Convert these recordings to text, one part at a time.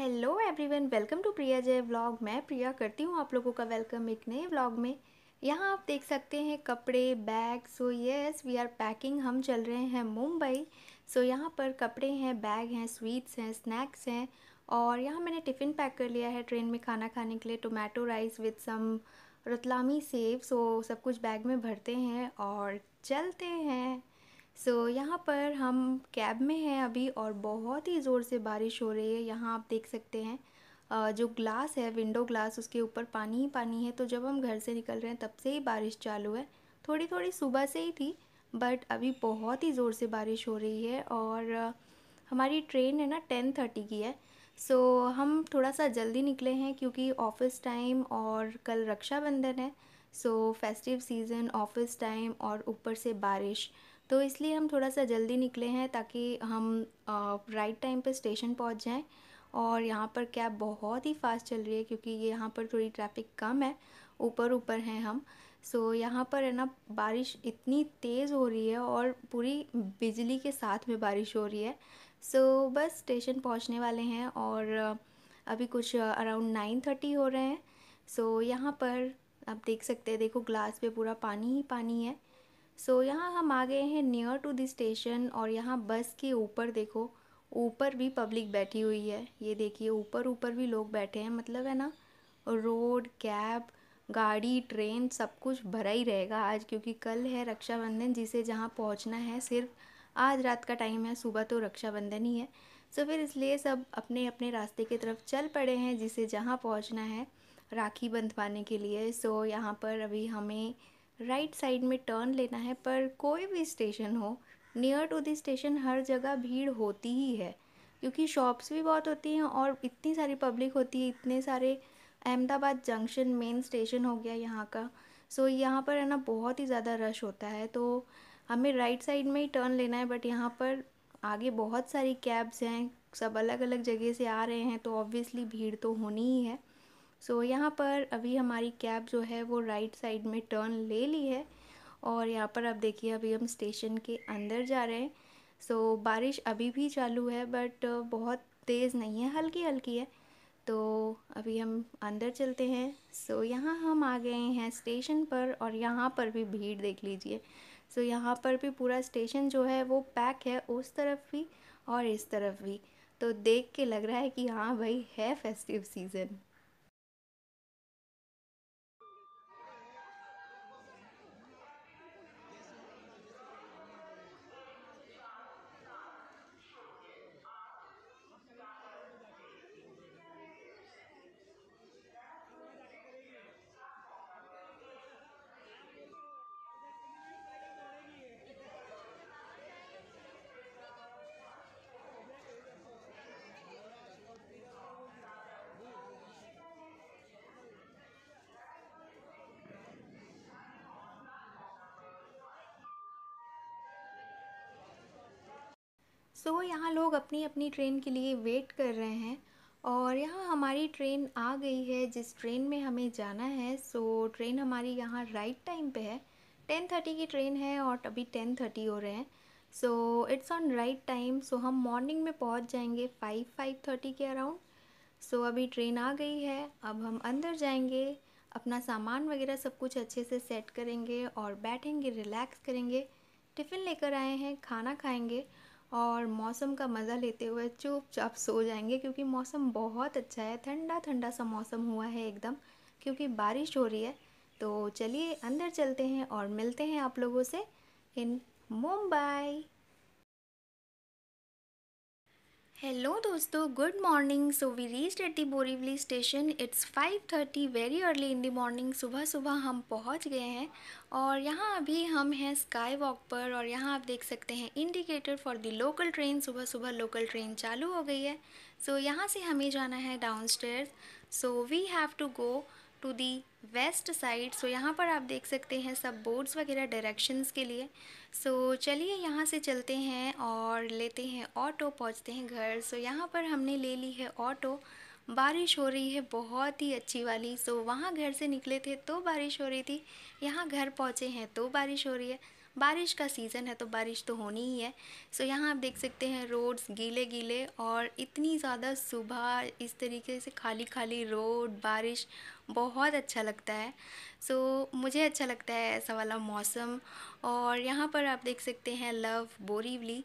hello everyone welcome to Priya Jay vlog मैं प्रिया करती हूँ आप लोगों का वेलकम एक नए व्लॉग में यहाँ आप देख सकते हैं कपड़े bag so yes we are packing हम चल रहे हैं मुंबई सो so, यहाँ पर कपड़े हैं बैग हैं स्वीट्स हैं स्नैक्स हैं और यहाँ मैंने टिफ़िन पैक कर लिया है ट्रेन में खाना खाने के लिए tomato rice with some Ratlami sev so सब कुछ बैग में भरते हैं और चलते हैं सो so, यहाँ पर हम कैब में हैं अभी और बहुत ही ज़ोर से बारिश हो रही है यहाँ आप देख सकते हैं जो ग्लास है विंडो ग्लास उसके ऊपर पानी ही पानी है तो जब हम घर से निकल रहे हैं तब से ही बारिश चालू है थोड़ी थोड़ी सुबह से ही थी बट अभी बहुत ही ज़ोर से बारिश हो रही है और हमारी ट्रेन है ना टेन थर्टी की है सो so, हम थोड़ा सा जल्दी निकले हैं क्योंकि ऑफिस टाइम और कल रक्षाबंधन है so festive season office time और ऊपर से बारिश तो इसलिए हम थोड़ा सा जल्दी निकले हैं ताकि हम राइट टाइम पे स्टेशन पहुंच जाएं और यहाँ पर कैब बहुत ही फास्ट चल रही है क्योंकि ये यहाँ पर थोड़ी ट्रैफिक कम है ऊपर ऊपर हैं हम सो यहाँ पर है ना बारिश इतनी तेज़ हो रही है और पूरी बिजली के साथ में बारिश हो रही है सो बस स्टेशन पहुँचने वाले हैं और अभी कुछ अराउंड नाइन थर्टी हो रहे हैं सो यहाँ पर आप देख सकते हैं देखो ग्लास पे पूरा पानी ही पानी है सो so, यहाँ हम आ गए हैं नियर टू द स्टेशन और यहाँ बस के ऊपर देखो ऊपर भी पब्लिक बैठी हुई है ये देखिए ऊपर ऊपर भी लोग बैठे हैं मतलब है ना रोड कैब गाड़ी ट्रेन सब कुछ भरा ही रहेगा आज क्योंकि कल है रक्षाबंधन जिसे जहाँ पहुँचना है सिर्फ आज रात का टाइम है सुबह तो रक्षाबंधन ही है सो फिर इसलिए सब अपने अपने रास्ते की तरफ चल पड़े हैं जिसे जहाँ पहुँचना है राखी बंधवाने के लिए सो यहाँ पर अभी हमें राइट साइड में टर्न लेना है पर कोई भी स्टेशन हो नियर टू द स्टेशन हर जगह भीड़ होती ही है क्योंकि शॉप्स भी बहुत होती हैं और इतनी सारी पब्लिक होती है इतने सारे अहमदाबाद जंक्शन मेन स्टेशन हो गया यहाँ का सो so, यहाँ पर है ना बहुत ही ज़्यादा रश होता है तो हमें राइट साइड में ही टर्न लेना है बट यहाँ पर आगे बहुत सारी कैब्स हैं सब अलग अलग जगह से आ रहे हैं तो ऑब्वियसली भीड़ तो होनी ही है सो so, यहाँ पर अभी हमारी कैब जो है वो राइट साइड में टर्न ले ली है और यहाँ पर आप देखिए अभी हम स्टेशन के अंदर जा रहे हैं सो so, बारिश अभी भी चालू है बट बहुत तेज़ नहीं है हल्की हल्की है तो अभी हम अंदर चलते हैं सो so, यहाँ हम आ गए हैं स्टेशन पर और यहाँ पर भी भीड़ देख लीजिए सो so, यहाँ पर भी पूरा स्टेशन जो है वो पैक है उस तरफ भी और इस तरफ भी तो देख के लग रहा है कि हाँ भाई है फेस्टिव सीज़न सो so, यहाँ लोग अपनी अपनी ट्रेन के लिए वेट कर रहे हैं और यहाँ हमारी ट्रेन आ गई है जिस ट्रेन में हमें जाना है सो so, ट्रेन हमारी यहाँ राइट टाइम पे है टेन थर्टी की ट्रेन है और अभी टेन थर्टी हो रहे हैं so it's on right time so हम मॉर्निंग में पहुँच जाएंगे फाइव फाइव थर्टी के अराउंड सो so, अभी ट्रेन आ गई है अब हम अंदर जाएंगे अपना सामान वगैरह सब कुछ अच्छे से सेट करेंगे और बैठेंगे रिलैक्स करेंगे टिफ़िन लेकर आए हैं खाना खाएंगे और मौसम का मज़ा लेते हुए चुपचाप सो जाएंगे क्योंकि मौसम बहुत अच्छा है ठंडा ठंडा सा मौसम हुआ है एकदम क्योंकि बारिश हो रही है तो चलिए अंदर चलते हैं और मिलते हैं आप लोगों से इन मुंबई हेलो दोस्तों good morning so we reach at the Borivali station it's 5:30 very early in the morning सुबह सुबह हम पहुंच गए हैं और यहाँ अभी हम हैं स्काई वॉक पर और यहाँ आप देख सकते हैं indicator for the local train सुबह सुबह लोकल ट्रेन चालू हो गई है सो so, यहाँ से हमें जाना है down stair so we have to go to the west side so यहाँ पर आप देख सकते हैं सब बोर्ड्स वगैरह डायरेक्शंस के लिए सो so, चलिए यहाँ से चलते हैं और लेते हैं ऑटो पहुँचते हैं घर सो so, यहाँ पर हमने ले ली है ऑटो बारिश हो रही है बहुत ही अच्छी वाली सो so, वहाँ घर से निकले थे तो बारिश हो रही थी यहाँ घर पहुँचे हैं तो बारिश हो रही है बारिश का सीज़न है तो बारिश तो होनी ही है सो so, यहाँ आप देख सकते हैं रोड्स गीले गीले और इतनी ज़्यादा सुबह इस तरीके से खाली खाली रोड बारिश बहुत अच्छा लगता है सो so, मुझे अच्छा लगता है ऐसा वाला मौसम और यहाँ पर आप देख सकते हैं लव बोरीवली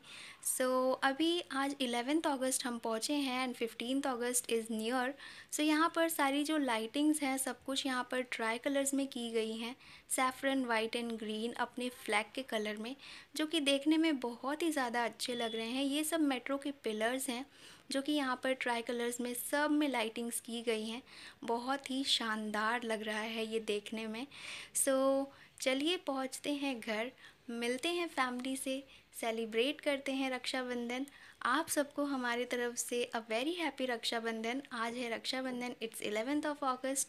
सो so, अभी आज इलेवेंथ अगस्त हम पहुँचे हैं and fifteenth August is near so यहाँ पर सारी जो लाइटिंग्स हैं सब कुछ यहाँ पर ट्राई कलर्स में की गई हैं सैफरन वाइट एंड ग्रीन अपने फ्लैग के कलर में जो कि देखने में बहुत ही ज़्यादा अच्छे लग रहे हैं ये सब मेट्रो के पिलर्स हैं जो कि यहाँ पर ट्राई कलर्स में सब में लाइटिंग्स की गई हैं बहुत ही शानदार लग रहा है ये देखने में सो so, चलिए पहुँचते हैं घर मिलते हैं फैमिली से सेलिब्रेट करते हैं रक्षाबंधन आप सबको हमारी तरफ से अ वेरी हैप्पी रक्षाबंधन आज है Rakshabandhan it's eleventh of August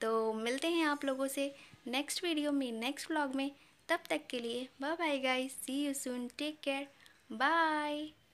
तो मिलते हैं आप लोगों से नेक्स्ट वीडियो में नेक्स्ट व्लॉग में तब तक के लिए bye bye guys see you soon take care bye